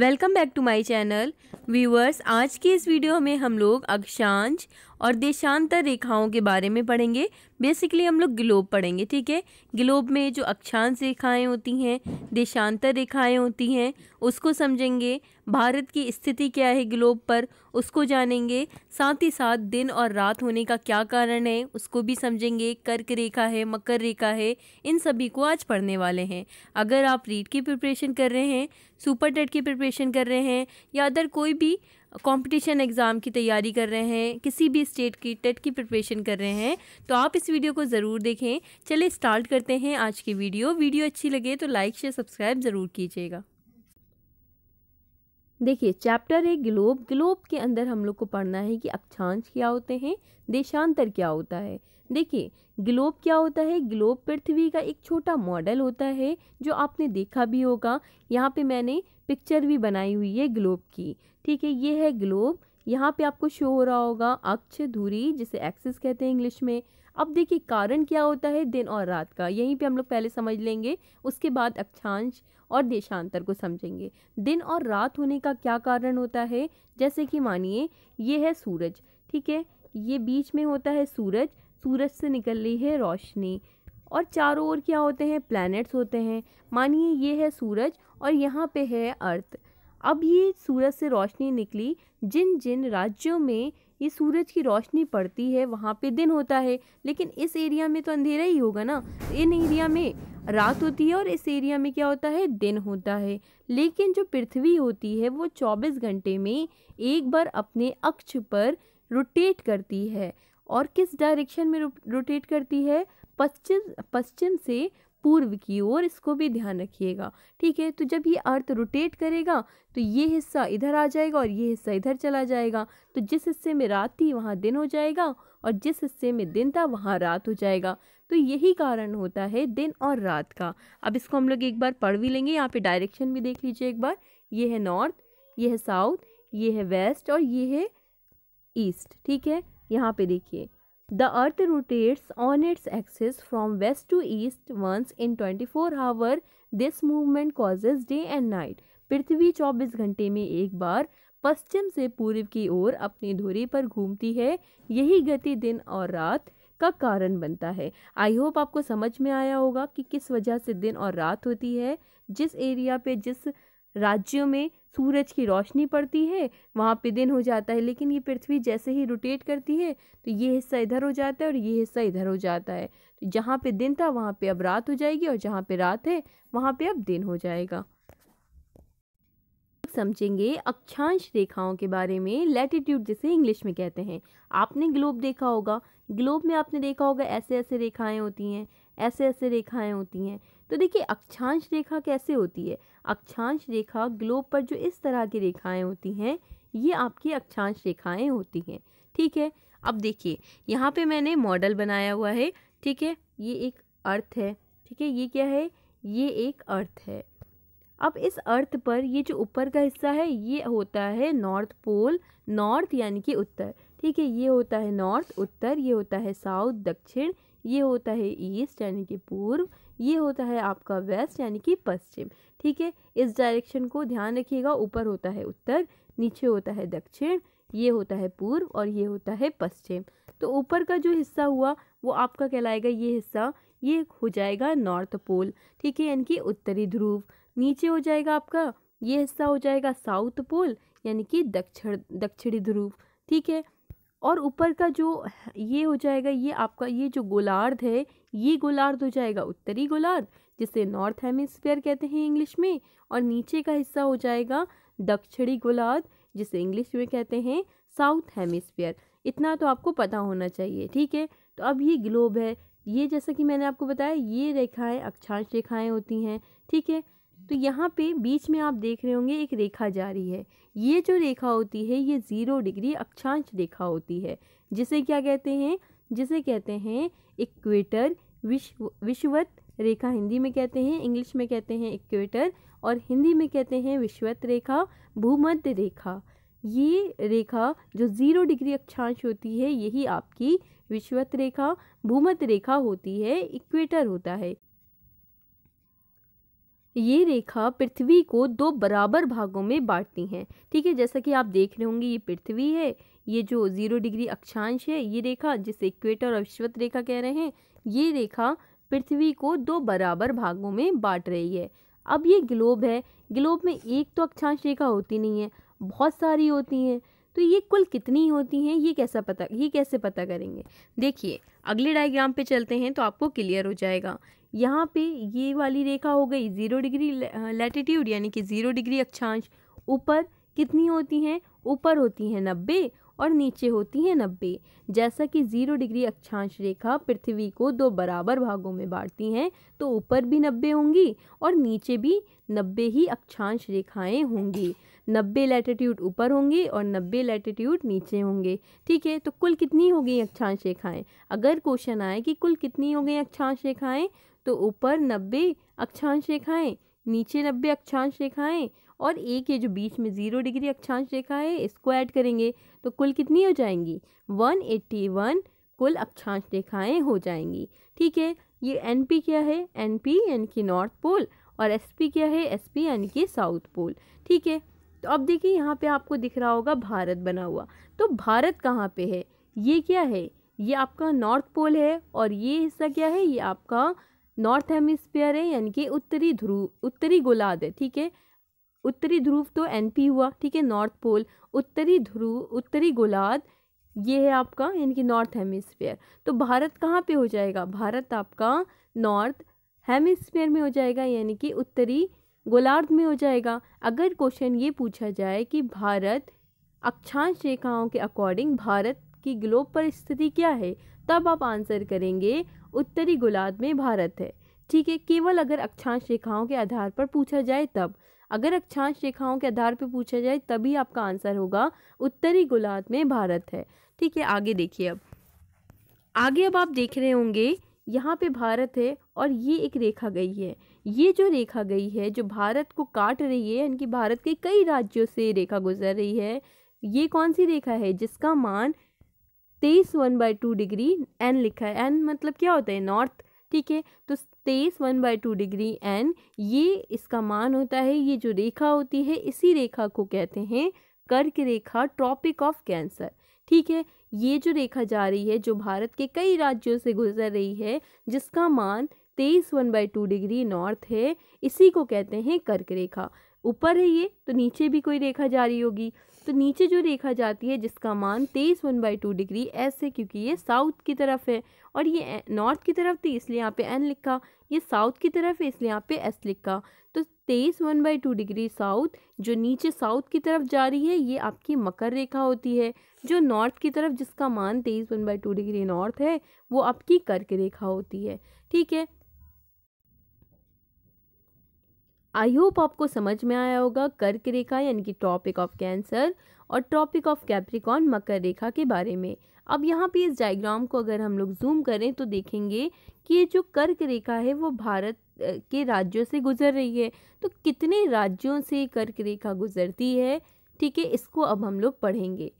Welcome back to my channel viewers आज की इस वीडियो में हम लोग अक्षांश और देशांतर रेखाओं के बारे में पढ़ेंगे बेसिकली हम लोग ग्लोब पढ़ेंगे ठीक है ग्लोब में जो अक्षांश रेखाएं होती हैं देशांतर रेखाएं होती हैं उसको समझेंगे भारत की स्थिति क्या है ग्लोब पर उसको जानेंगे साथ ही साथ दिन और रात होने का क्या कारण है उसको भी समझेंगे कर्क रेखा है मकर रेखा है इन सभी को आज पढ़ने वाले हैं अगर आप रीड की प्रिपरेशन कर रहे हैं सुपर टेट की प्रिपरेशन कर रहे हैं या अदर कोई भी कंपटीशन एग्ज़ाम की तैयारी कर रहे हैं किसी भी स्टेट की टेट की प्रिपरेशन कर रहे हैं तो आप इस वीडियो को ज़रूर देखें चलिए स्टार्ट करते हैं आज की वीडियो वीडियो अच्छी लगे तो लाइक शेयर सब्सक्राइब ज़रूर कीजिएगा देखिए चैप्टर है ग्लोब ग्लोब के अंदर हम लोग को पढ़ना है कि अक्षांश क्या होते हैं देशांतर क्या होता है देखिए ग्लोब क्या होता है ग्लोब पृथ्वी का एक छोटा मॉडल होता है जो आपने देखा भी होगा यहाँ पे मैंने पिक्चर भी बनाई हुई है ग्लोब की ठीक है ये है ग्लोब यहाँ पे आपको शो हो रहा होगा अक्ष धुरी जिसे एक्सिस कहते हैं इंग्लिश में अब देखिए कारण क्या होता है दिन और रात का यहीं पे हम लोग पहले समझ लेंगे उसके बाद अक्षांश और देशांतर को समझेंगे दिन और रात होने का क्या कारण होता है जैसे कि मानिए ये है सूरज ठीक है ये बीच में होता है सूरज सूरज से निकल रही है रोशनी और चारों ओर क्या होते हैं प्लैनेट्स होते हैं मानिए ये है सूरज और यहाँ पे है अर्थ अब ये सूरज से रोशनी निकली जिन जिन राज्यों में ये सूरज की रोशनी पड़ती है वहाँ पे दिन होता है लेकिन इस एरिया में तो अंधेरा ही होगा ना इन एरिया में रात होती है और इस एरिया में क्या होता है दिन होता है लेकिन जो पृथ्वी होती है वो 24 घंटे में एक बार अपने अक्ष पर रोटेट करती है और किस डायरेक्शन में रोटेट करती है पश्चिम पश्चिम से पूर्व की ओर इसको भी ध्यान रखिएगा ठीक है तो जब ये अर्थ रोटेट करेगा तो ये हिस्सा इधर आ जाएगा और ये हिस्सा इधर चला जाएगा तो जिस हिस्से में रात थी वहाँ दिन हो जाएगा और जिस हिस्से में दिन था वहाँ रात हो जाएगा तो यही कारण होता है दिन और रात का अब इसको हम लोग एक बार पढ़ भी लेंगे यहाँ पर डायरेक्शन भी देख लीजिए एक बार ये है नॉर्थ ये है साउथ ये है वेस्ट और ये है ईस्ट ठीक है यहाँ पे देखिए The Earth rotates on its axis from west to east once in 24 hour. This movement causes day and night. पृथ्वी 24 घंटे में एक बार पश्चिम से पूर्व की ओर अपनी धुरी पर घूमती है यही गति दिन और रात का कारण बनता है आई होप आपको समझ में आया होगा कि किस वजह से दिन और रात होती है जिस एरिया पे जिस राज्यों में सूरज की रोशनी पड़ती है वहाँ पे दिन हो जाता है लेकिन ये पृथ्वी जैसे ही रोटेट करती है तो ये हिस्सा इधर हो जाता है और ये हिस्सा इधर हो जाता है तो जहाँ पे दिन था वहाँ पे अब रात हो जाएगी और जहाँ पे रात है वहाँ पे अब दिन हो जाएगा समझेंगे अक्षांश रेखाओं के बारे में लैटिट्यूड जिसे इंग्लिश में कहते हैं आपने ग्लोब देखा होगा ग्लोब में आपने देखा होगा ऐसे ऐसे रेखाएँ होती हैं ऐसे ऐसे रेखाएँ होती हैं तो देखिए अक्षांश रेखा कैसे होती है अक्षांश रेखा ग्लोब पर जो इस तरह की रेखाएं होती हैं ये आपकी अक्षांश रेखाएं होती हैं ठीक है अब देखिए यहाँ पे मैंने मॉडल बनाया हुआ है ठीक है ये एक अर्थ है ठीक है ये क्या है ये एक अर्थ है अब इस अर्थ पर ये जो ऊपर का हिस्सा है ये होता है नॉर्थ पोल नॉर्थ यानी कि उत्तर ठीक है ये होता है नॉर्थ उत्तर ये होता है साउथ दक्षिण ये होता है ईस्ट यानी कि पूर्व ये होता है आपका वेस्ट यानी कि पश्चिम ठीक है इस डायरेक्शन को ध्यान रखिएगा ऊपर होता है उत्तर नीचे होता है दक्षिण ये होता है पूर्व और ये होता है पश्चिम तो ऊपर का जो हिस्सा हुआ वो आपका कहलाएगा ये हिस्सा ये हो जाएगा नॉर्थ पोल ठीक है यानी कि उत्तरी ध्रुव नीचे हो जाएगा आपका ये हिस्सा हो जाएगा साउथ पोल यानी कि दक्षिण दक्षिणी ध्रुव ठीक है और ऊपर का जो ये हो जाएगा ये आपका ये जो गोलार्ध है ये गोलार्ध हो जाएगा उत्तरी गोलार्ध जिसे नॉर्थ हेमिस्फीयर कहते हैं इंग्लिश में और नीचे का हिस्सा हो जाएगा दक्षिणी गोलार्ध जिसे इंग्लिश में कहते हैं साउथ हेमिस्फीयर इतना तो आपको पता होना चाहिए ठीक है तो अब ये ग्लोब है ये जैसा कि मैंने आपको बताया ये रेखाएँ अक्षांश रेखाएँ होती हैं ठीक है तो यहाँ पे बीच में आप देख रहे होंगे एक रेखा जा रही है ये जो रेखा होती है ये ज़ीरो डिग्री अक्षांश रेखा होती है जिसे क्या कहते हैं जिसे कहते हैं इक्वेटर विश्व विश्ववत रेखा हिंदी में कहते हैं इंग्लिश में कहते हैं इक्वेटर और हिंदी में कहते हैं विश्वत रेखा भूमध्य रेखा ये रेखा जो ज़ीरो डिग्री अक्षांश होती है यही आपकी विश्वत रेखा भूमध्य रेखा होती है इक्वेटर होता है ये रेखा पृथ्वी को दो बराबर भागों में बांटती हैं ठीक है जैसा कि आप देख रहे होंगे ये पृथ्वी है ये जो ज़ीरो डिग्री अक्षांश है ये रेखा जिसे इक्वेटर और विश्वत रेखा कह रहे हैं ये रेखा पृथ्वी को दो बराबर भागों में बांट रही है अब ये ग्लोब है ग्लोब में एक तो अक्षांश रेखा होती नहीं है बहुत सारी होती हैं तो ये कुल कितनी होती हैं ये कैसा पता ये कैसे पता करेंगे देखिए अगले डायग्राम पे चलते हैं तो आपको क्लियर हो जाएगा यहाँ पे ये वाली रेखा हो गई ज़ीरो डिग्री लेटिट्यूड यानी कि ज़ीरो डिग्री अक्षांश ऊपर कितनी होती हैं ऊपर होती हैं नब्बे और नीचे होती हैं नब्बे जैसा कि ज़ीरो डिग्री अक्षांश रेखा पृथ्वी को दो बराबर भागों में बांटती हैं तो ऊपर भी नब्बे होंगी और नीचे भी नब्बे ही अक्षांश रेखाएं होंगी नब्बे लैटिट्यूड ऊपर होंगे और नब्बे लैटिट्यूड नीचे होंगे ठीक है तो कुल कितनी हो गई अक्षांश रेखाएं अगर क्वेश्चन आए कि कुल कितनी हो गई अक्षांश रेखाएं तो ऊपर नब्बे अक्षांश रेखाएं नीचे नब्बे अक्षांश रेखाएं और एक ये जो बीच में ज़ीरो डिग्री अक्षांश रेखा है इसको ऐड करेंगे तो कुल कितनी हो जाएंगी वन एट्टी वन कुल अक्षांश रेखाएं हो जाएंगी ठीक है ये एन पी क्या है एन पी यानी कि नॉर्थ पोल और एस पी क्या है एस पी यानी कि साउथ पोल ठीक है तो अब देखिए यहाँ पे आपको दिख रहा होगा भारत बना हुआ तो भारत कहाँ पे है ये क्या है ये आपका नॉर्थ पोल है और ये हिस्सा क्या है ये आपका नॉर्थ हेमिस्फीयर है यानी कि उत्तरी ध्रुव उत्तरी गोलार्ध है ठीक है उत्तरी ध्रुव तो एन पी हुआ ठीक है नॉर्थ पोल उत्तरी ध्रुव उत्तरी गोलार्ध ये है आपका यानी कि नॉर्थ हेमिस्फीयर तो भारत कहाँ पे हो जाएगा भारत आपका नॉर्थ हेमिस्फीयर में हो जाएगा यानी कि उत्तरी गोलार्ध में हो जाएगा अगर क्वेश्चन ये पूछा जाए कि भारत अक्षांश रेखाओं के अकॉर्डिंग भारत कि ग्लोब पर स्थिति क्या है तब आप आंसर करेंगे उत्तरी गोलार्ध में भारत है ठीक है केवल अगर अक्षांश रेखाओं के आधार पर पूछा जाए तब अगर अक्षांश रेखाओं के आधार पर पूछा जाए तभी आपका आंसर होगा उत्तरी गोलार्ध में भारत है ठीक है आगे देखिए अब आगे अब आप देख रहे होंगे यहाँ पे भारत है और ये एक रेखा गई है ये जो रेखा गई है जो भारत को काट रही है यानी कि भारत के कई राज्यों से रेखा गुजर रही है ये कौन सी रेखा है जिसका मान तेईस one by two degree N लिखा है एन मतलब क्या होता है नॉर्थ ठीक है तो तेईस one by two degree N ये इसका मान होता है ये जो रेखा होती है इसी रेखा को कहते हैं कर्क रेखा ट्रॉपिक ऑफ कैंसर ठीक है ये जो रेखा जा रही है जो भारत के कई राज्यों से गुजर रही है जिसका मान तेईस one by two degree north है इसी को कहते हैं कर्क रेखा ऊपर है ये तो नीचे भी कोई रेखा जारी होगी तो नीचे जो रेखा जाती है जिसका मान तेईस one by two degree S है क्योंकि ये साउथ की तरफ है और ये नॉर्थ की तरफ थी इसलिए यहाँ पे एन लिखा ये साउथ की तरफ है इसलिए यहाँ पे एस लिखा तो तेईस one by two degree south जो नीचे साउथ की तरफ जा रही है ये आपकी मकर रेखा होती है जो नॉर्थ की तरफ जिसका मान तेईस one by two degree north है वो आपकी कर्क रेखा होती है ठीक है आई होप आपको समझ में आया होगा कर्क रेखा यानी कि टॉपिक ऑफ कैंसर और टॉपिक ऑफ कैप्रिकॉन मकर रेखा के बारे में अब यहाँ पे इस डायग्राम को अगर हम लोग जूम करें तो देखेंगे कि ये जो कर्क रेखा है वो भारत के राज्यों से गुजर रही है तो कितने राज्यों से कर्क रेखा गुजरती है ठीक है इसको अब हम लोग पढ़ेंगे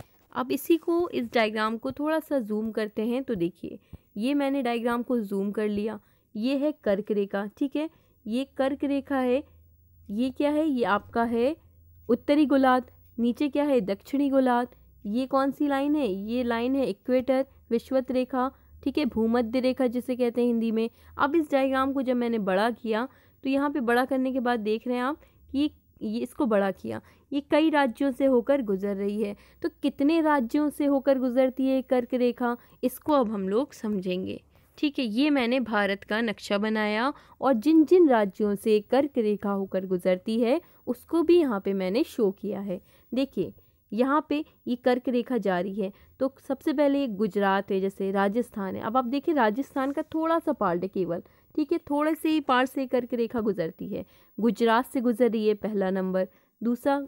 अब इसी को इस डायग्राम को थोड़ा सा जूम करते हैं तो देखिए ये मैंने डायग्राम को जूम कर लिया ये है कर्क रेखा ठीक है ये कर्क रेखा है ये क्या है ये आपका है उत्तरी गोलार्ध नीचे क्या है दक्षिणी गोलार्ध ये कौन सी लाइन है ये लाइन है इक्वेटर विश्वत रेखा ठीक है भूमध्य रेखा जिसे कहते हैं हिंदी में अब इस डायग्राम को जब मैंने बड़ा किया तो यहाँ पे बड़ा करने के बाद देख रहे हैं आप कि ये इसको बड़ा किया ये कई राज्यों से होकर गुजर रही है तो कितने राज्यों से होकर गुजरती है कर्क रेखा इसको अब हम लोग समझेंगे ठीक है ये मैंने भारत का नक्शा बनाया और जिन जिन राज्यों से कर्क रेखा होकर गुजरती है उसको भी यहाँ पे मैंने शो किया है देखिए यहाँ पे ये कर्क रेखा जा रही है तो सबसे पहले गुजरात है जैसे राजस्थान है अब आप देखिए राजस्थान का थोड़ा सा पार्ट है केवल ठीक है थोड़े से ही पार्ट से कर्क रेखा गुजरती है गुजरात से गुजर रही है पहला नंबर दूसरा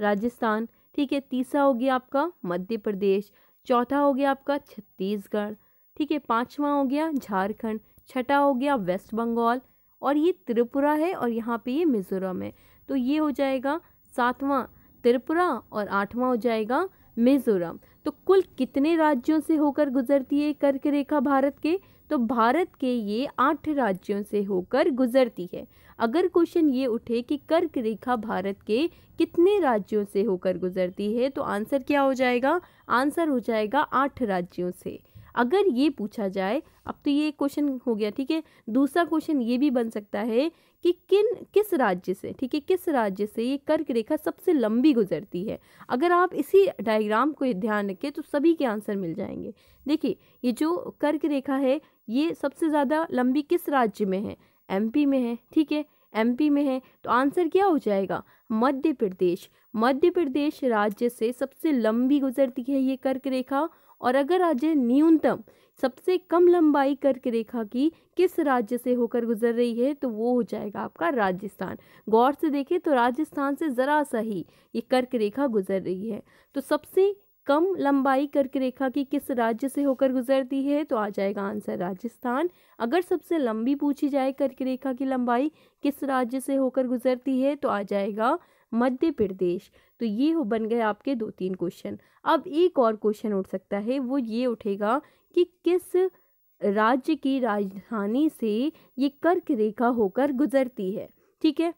राजस्थान ठीक है तीसरा हो गया आपका मध्य प्रदेश चौथा हो गया आपका छत्तीसगढ़ ठीक है पाँचवा हो गया झारखंड छठा हो गया वेस्ट बंगाल और ये त्रिपुरा है और यहाँ पे ये मिज़ोरम है तो ये हो जाएगा सातवां त्रिपुरा और आठवां हो जाएगा मिज़ोरम तो कुल कितने राज्यों से होकर गुजरती है कर्क रेखा भारत के तो भारत के ये आठ राज्यों से होकर गुजरती है अगर क्वेश्चन ये उठे कि कर्क रेखा भारत के कितने राज्यों से होकर गुजरती है तो आंसर क्या हो जाएगा आंसर हो जाएगा आठ राज्यों से अगर ये पूछा जाए अब तो ये क्वेश्चन हो गया ठीक है दूसरा क्वेश्चन ये भी बन सकता है कि किन किस राज्य से ठीक है किस राज्य से ये कर्क रेखा सबसे लंबी गुजरती है अगर आप इसी डायग्राम को ध्यान रखें तो सभी के आंसर मिल जाएंगे देखिए ये जो कर्क रेखा है ये सबसे ज़्यादा लंबी किस राज्य में है एम में है ठीक है एमपी में है तो आंसर क्या हो जाएगा मध्य प्रदेश मध्य प्रदेश राज्य से सबसे लंबी गुजरती है ये कर्क रेखा और अगर राज्य न्यूनतम सबसे कम लंबाई कर्क रेखा की किस राज्य से होकर गुजर रही है तो वो हो जाएगा आपका राजस्थान गौर से देखें तो राजस्थान से ज़रा सा ही ये कर्क रेखा गुजर रही है तो सबसे कम लंबाई कर्क रेखा की किस राज्य से होकर गुजरती है तो आ जाएगा आंसर राजस्थान अगर सबसे लंबी पूछी जाए कर्क रेखा की लंबाई किस राज्य से होकर गुजरती है तो आ जाएगा मध्य प्रदेश तो ये हो बन गए आपके दो तीन क्वेश्चन अब एक और क्वेश्चन उठ सकता है वो ये उठेगा कि किस राज्य की राजधानी से ये कर्क रेखा होकर गुजरती है ठीक है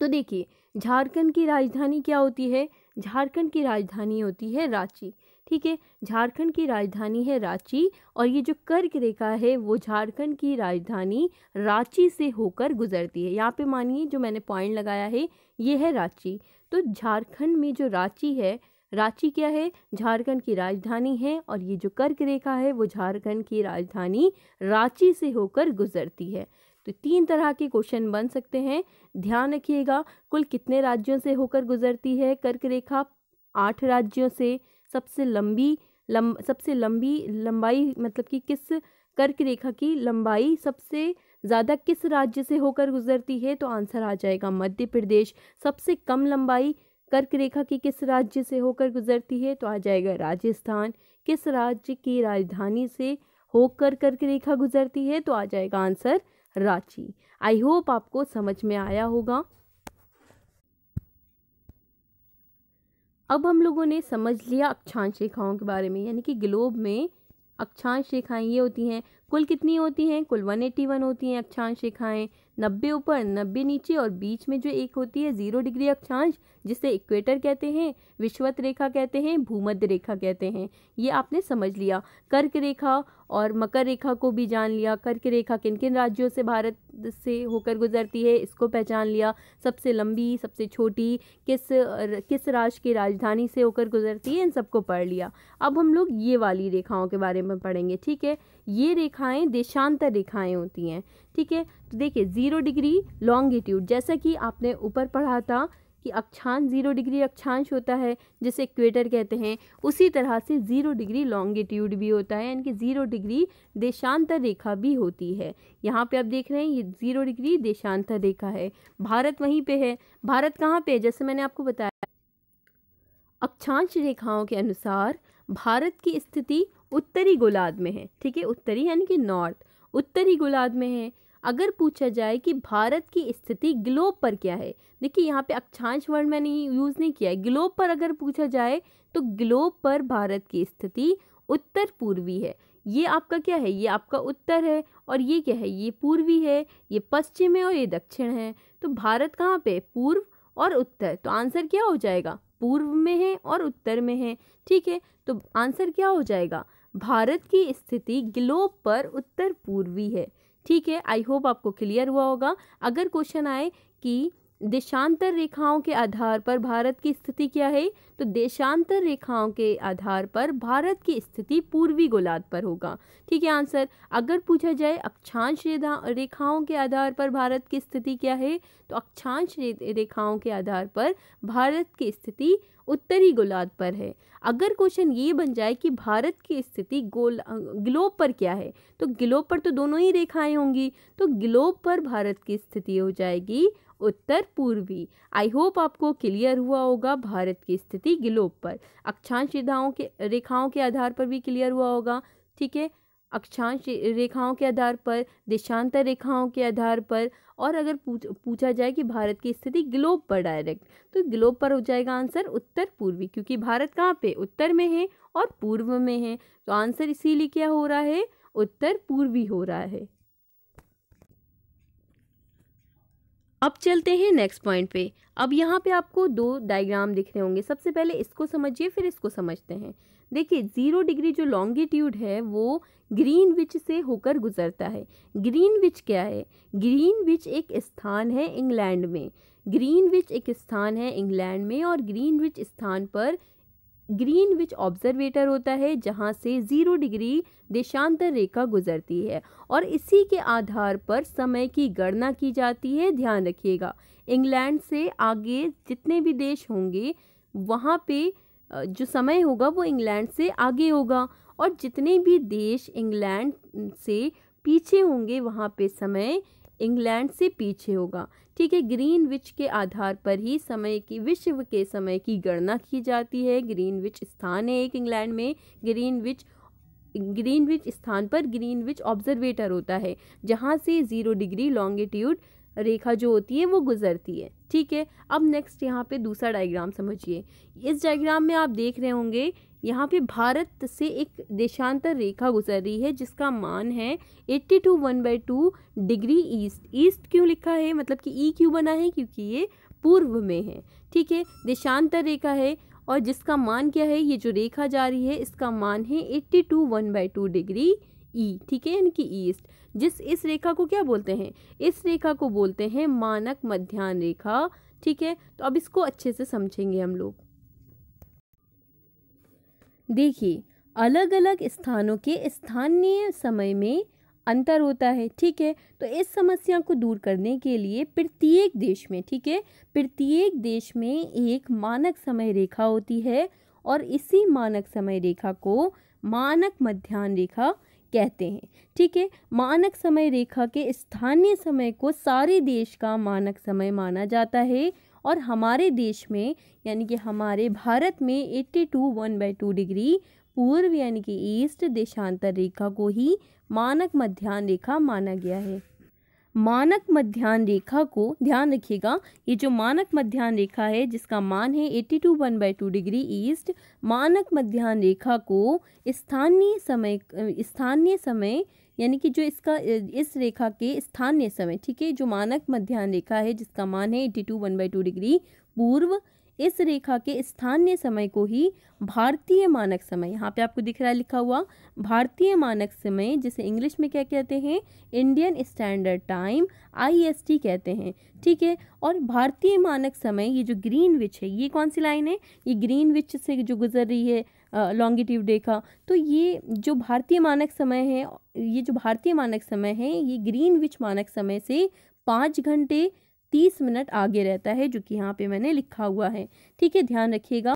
तो देखिए झारखंड की राजधानी क्या होती है झारखंड की राजधानी होती है रांची ठीक है झारखंड की राजधानी है रांची और ये जो कर्क रेखा है वो झारखंड की राजधानी रांची से होकर गुजरती है यहाँ पे मानिए जो मैंने पॉइंट लगाया है ये है रांची तो झारखंड में जो रांची है रांची क्या है झारखंड की राजधानी है और ये जो कर्क रेखा है वो झारखंड की राजधानी रांची से होकर गुजरती है तो तीन तरह के क्वेश्चन बन सकते हैं ध्यान रखिएगा कुल कितने राज्यों से होकर गुजरती है कर्क रेखा आठ राज्यों से सबसे लंबी लम सबसे लंबी लंबाई मतलब कि किस कर्क रेखा की लंबाई सबसे ज़्यादा किस राज्य से होकर गुजरती है तो आंसर आ जाएगा मध्य प्रदेश सबसे कम लंबाई कर्क रेखा की किस राज्य से होकर गुजरती है तो आ जाएगा राजस्थान किस राज्य की राजधानी से होकर कर्क रेखा गुजरती है तो आ जाएगा आंसर रांची आई होप आपको समझ में आया होगा अब हम लोगों ने समझ लिया अक्षांश रेखाओं के बारे में यानी कि ग्लोब में अक्षांश रेखाएं ये होती हैं कुल कितनी होती हैं कुल 181 होती हैं अक्षांश रेखाएं नब्बे ऊपर नब्बे नीचे और बीच में जो एक होती है ज़ीरो डिग्री अक्षांश जिसे इक्वेटर कहते हैं विश्वत रेखा कहते हैं भूमध्य रेखा कहते हैं ये आपने समझ लिया कर्क रेखा और मकर रेखा को भी जान लिया कर्क रेखा किन किन राज्यों से भारत से होकर गुजरती है इसको पहचान लिया सबसे लंबी सबसे छोटी किस किस राष्ट्र की राजधानी से होकर गुजरती है इन सबको पढ़ लिया अब हम लोग ये वाली रेखाओं के बारे में पढ़ेंगे ठीक है ये रेखाएं देशांतर रेखाएं होती हैं ठीक है तो देखिए ज़ीरो डिग्री लॉन्गिट्यूड जैसा कि आपने ऊपर पढ़ा था कि अक्षांश ज़ीरो डिग्री अक्षांश होता है जिसे इक्वेटर कहते हैं उसी तरह से ज़ीरो डिग्री लॉन्गिट्यूड भी होता है यानी कि ज़ीरो डिग्री देशांतर रेखा भी होती है यहाँ पे आप देख रहे हैं ये ज़ीरो डिग्री देशांतर रेखा है भारत वहीं पे है भारत कहाँ पे है जैसे मैंने आपको बताया अक्षांश रेखाओं के अनुसार भारत की स्थिति उत्तरी गोलाद में है ठीक है उत्तरी यानी कि नॉर्थ उत्तरी गोलाद में है अगर पूछा जाए कि भारत की स्थिति ग्लोब पर क्या है देखिए यहाँ पे अक्षांश वर्ड मैंने यूज़ नहीं किया है ग्लोब पर अगर पूछा जाए तो ग्लोब पर भारत की स्थिति उत्तर पूर्वी है ये आपका क्या है ये आपका उत्तर है और ये क्या है ये पूर्वी है ये पश्चिम है और ये दक्षिण है तो भारत कहाँ पर पूर्व और उत्तर तो आंसर क्या हो जाएगा पूर्व में है और उत्तर में है ठीक है तो आंसर क्या हो जाएगा भारत की स्थिति ग्लोब पर उत्तर पूर्वी है ठीक है आई होप आपको क्लियर हुआ होगा अगर क्वेश्चन आए कि देशांतर रेखाओं के आधार पर भारत की स्थिति क्या है तो देशांतर रेखाओं के आधार पर भारत की स्थिति पूर्वी गोलार्ध पर होगा ठीक है आंसर अगर पूछा जाए अक्षांश रेखाओं के आधार पर भारत की स्थिति क्या है तो अक्षांश रेखाओं के आधार पर भारत की स्थिति उत्तरी गोलार्ध पर है अगर क्वेश्चन ये बन जाए कि भारत की स्थिति गोल ग्लोब पर क्या है तो ग्लोब पर तो दोनों ही रेखाएं होंगी तो ग्लोब पर भारत की स्थिति हो जाएगी उत्तर पूर्वी आई होप आपको क्लियर हुआ होगा भारत की स्थिति ग्लोब पर अक्षांश रेखाओं के रेखाओं के आधार पर भी क्लियर हुआ होगा ठीक है अक्षांश रेखाओं के आधार पर देशांतर रेखाओं के आधार पर और अगर पूछ पूछा जाए कि भारत की स्थिति ग्लोब पर डायरेक्ट तो ग्लोब पर हो जाएगा आंसर उत्तर पूर्वी क्योंकि भारत कहाँ पे उत्तर में है और पूर्व में है तो आंसर इसीलिए क्या हो रहा है उत्तर पूर्वी हो रहा है अब चलते हैं नेक्स्ट पॉइंट पे अब यहाँ पे आपको दो डायग्राम दिख रहे होंगे सबसे पहले इसको समझिए फिर इसको समझते हैं देखिए ज़ीरो डिग्री जो लॉन्गिट्यूड है वो ग्रीन विच से होकर गुजरता है ग्रीन विच क्या है ग्रीन विच एक स्थान है इंग्लैंड में ग्रीन विच एक स्थान है इंग्लैंड में और ग्रीन विच स्थान पर ग्रीन विच ऑब्जर्वेटर होता है जहाँ से ज़ीरो डिग्री देशांतर रेखा गुजरती है और इसी के आधार पर समय की गणना की जाती है ध्यान रखिएगा इंग्लैंड से आगे जितने भी देश होंगे वहाँ पे जो समय होगा वो इंग्लैंड से आगे होगा और जितने भी देश इंग्लैंड से पीछे होंगे वहाँ पे समय इंग्लैंड से पीछे होगा ठीक है ग्रीन विच के आधार पर ही समय की विश्व के समय की गणना की जाती है ग्रीन विच स्थान है एक इंग्लैंड में ग्रीन विच ग्रीन विच स्थान पर ग्रीन विच ऑब्जर्वेटर होता है जहाँ से ज़ीरो डिग्री लॉन्गिट्यूड रेखा जो होती है वो गुजरती है ठीक है अब नेक्स्ट यहाँ पे दूसरा डायग्राम समझिए इस डायग्राम में आप देख रहे होंगे यहाँ पे भारत से एक देशांतर रेखा गुजर रही है जिसका मान है eighty two one by two degree east east क्यों लिखा है मतलब कि ई e क्यों बना है क्योंकि ये पूर्व में है ठीक है देशांतर रेखा है और जिसका मान क्या है ये जो रेखा जा रही है इसका मान है eighty two one by two degree E ठीक है यानी कि ईस्ट जिस इस रेखा को क्या बोलते हैं इस रेखा को बोलते हैं मानक मध्यान्ह रेखा ठीक है तो अब इसको अच्छे से समझेंगे हम लोग देखिए अलग अलग स्थानों के स्थानीय समय में अंतर होता है ठीक है तो इस समस्या को दूर करने के लिए प्रत्येक देश में ठीक है प्रत्येक देश में एक मानक समय रेखा होती है और इसी मानक समय रेखा को मानक मध्यान्ह रेखा कहते हैं ठीक है मानक समय रेखा के स्थानीय समय को सारे देश का मानक समय माना जाता है और हमारे देश में यानी कि हमारे भारत में 82 वन बाई टू डिग्री पूर्व यानी कि ईस्ट देशांतर रेखा को ही मानक मध्यान्ह रेखा माना गया है मानक मध्यान्ह रेखा को ध्यान रखिएगा ये जो मानक मध्यान्ह रेखा है जिसका मान है eighty two one by two degree east मानक मध्यान रेखा को स्थानीय समय स्थानीय समय यानी कि जो इसका इस रेखा के स्थानीय समय ठीक है जो मानक मध्यान रेखा है जिसका मान है eighty two one by two degree पूर्व इस रेखा के स्थानीय समय को ही भारतीय मानक समय यहाँ पे आपको दिख रहा है लिखा हुआ भारतीय मानक समय जिसे इंग्लिश में क्या कहते हैं इंडियन स्टैंडर्ड टाइम आईएसटी कहते हैं ठीक है और भारतीय मानक समय ये जो ग्रीन विच है ये कौन सी लाइन है ये ग्रीन विच से जो गुजर रही है लॉन्गिट्यूड रेखा तो ये जो भारतीय मानक समय है ये जो भारतीय मानक समय है ये ग्रीन विच मानक समय से पाँच घंटे तीस मिनट आगे रहता है जो कि यहाँ पे मैंने लिखा हुआ है ठीक है ध्यान रखिएगा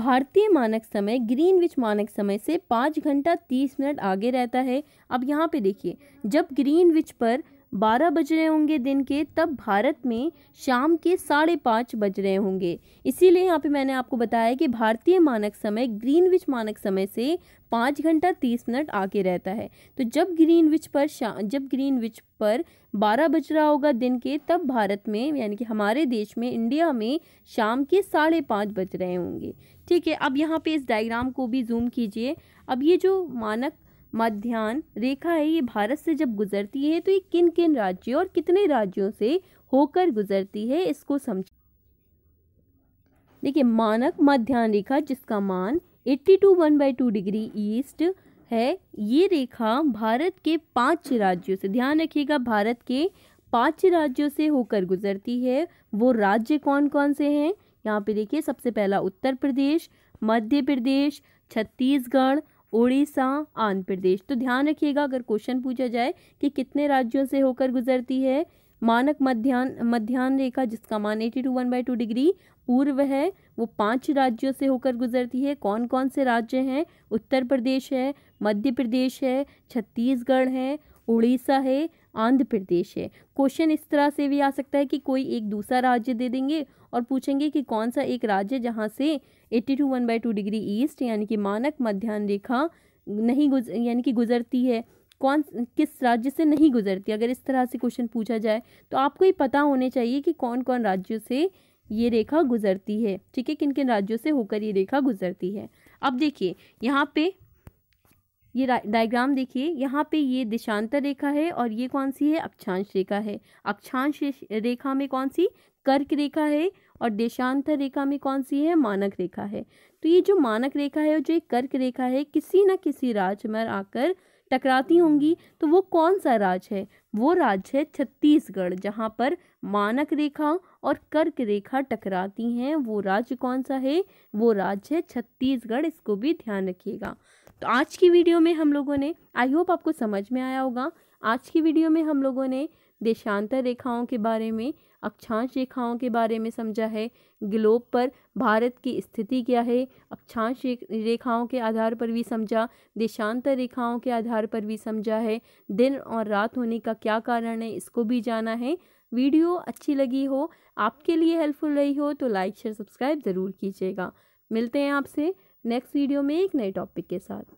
भारतीय मानक समय ग्रीनविच मानक समय से पाँच घंटा तीस मिनट आगे रहता है अब यहाँ पे देखिए जब ग्रीनविच पर बारह बज रहे होंगे दिन के तब भारत में शाम के साढ़े पाँच बज रहे होंगे इसीलिए यहाँ पे मैंने आपको बताया कि भारतीय मानक समय ग्रीनविच मानक समय से पाँच घंटा तीस मिनट आगे रहता है तो जब ग्रीनविच पर जब ग्रीनविच पर बारह बज रहा होगा दिन के तब भारत में यानी कि हमारे देश में इंडिया में शाम के साढ़े पाँच बज रहे होंगे ठीक है अब यहाँ पे इस डायग्राम को भी जूम कीजिए अब ये जो मानक मध्यान्ह रेखा है ये भारत से जब गुजरती है तो ये किन किन राज्यों और कितने राज्यों से होकर गुजरती है इसको समझ देखिए मानक मध्यान्ह रेखा जिसका मान eighty two one by two degree east है ये रेखा भारत के पांच राज्यों से ध्यान रखिएगा भारत के पांच राज्यों से होकर गुजरती है वो राज्य कौन कौन से हैं यहाँ पे देखिए सबसे पहला उत्तर प्रदेश मध्य प्रदेश छत्तीसगढ़ उड़ीसा आंध्र प्रदेश तो ध्यान रखिएगा अगर क्वेश्चन पूछा जाए कि कितने राज्यों से होकर गुजरती है मानक मध्यान्ह मध्यान्ह रेखा जिसका मान eighty two one by two degree पूर्व है वो पांच राज्यों से होकर गुजरती है कौन कौन से राज्य हैं उत्तर प्रदेश है मध्य प्रदेश है छत्तीसगढ़ है उड़ीसा है आंध्र प्रदेश है क्वेश्चन इस तरह से भी आ सकता है कि कोई एक दूसरा राज्य दे देंगे और पूछेंगे कि कौन सा एक राज्य जहाँ से eighty two one by two degree east यानी कि मानक मध्यान्ह रेखा नहीं गुज यानी कि गुजरती है कौन किस राज्य से नहीं गुजरती अगर इस तरह से क्वेश्चन पूछा जाए तो आपको ये पता होने चाहिए कि कौन कौन राज्यों से ये रेखा गुजरती है ठीक है किन किन राज्यों से होकर ये रेखा गुजरती है अब देखिए यहाँ पे ये डायग्राम देखिए यहाँ पे ये देशांतर रेखा है और ये कौन सी है अक्षांश रेखा है अक्षांश रेखा में कौन सी कर्क रेखा है और देशांतर रेखा में कौन सी है मानक रेखा है तो ये जो मानक रेखा है और जो कर्क रेखा है किसी न किसी राज्य में आकर टकराती होंगी तो वो कौन सा राज्य है वो राज्य है छत्तीसगढ़ जहाँ पर मानक रेखा और कर्क रेखा टकराती हैं वो राज्य कौन सा है वो राज्य है छत्तीसगढ़ इसको भी ध्यान रखिएगा तो आज की वीडियो में हम लोगों ने आई होप आपको समझ में आया होगा आज की वीडियो में हम लोगों ने देशांतर रेखाओं के बारे में अक्षांश रेखाओं के बारे में समझा है ग्लोब पर भारत की स्थिति क्या है अक्षांश रेखाओं के आधार पर भी समझा देशांतर रेखाओं के आधार पर भी समझा है दिन और रात होने का क्या कारण है इसको भी जाना है वीडियो अच्छी लगी हो आपके लिए हेल्पफुल रही हो तो लाइक शेयर सब्सक्राइब ज़रूर कीजिएगा मिलते हैं आपसे नेक्स्ट वीडियो में एक नए टॉपिक के साथ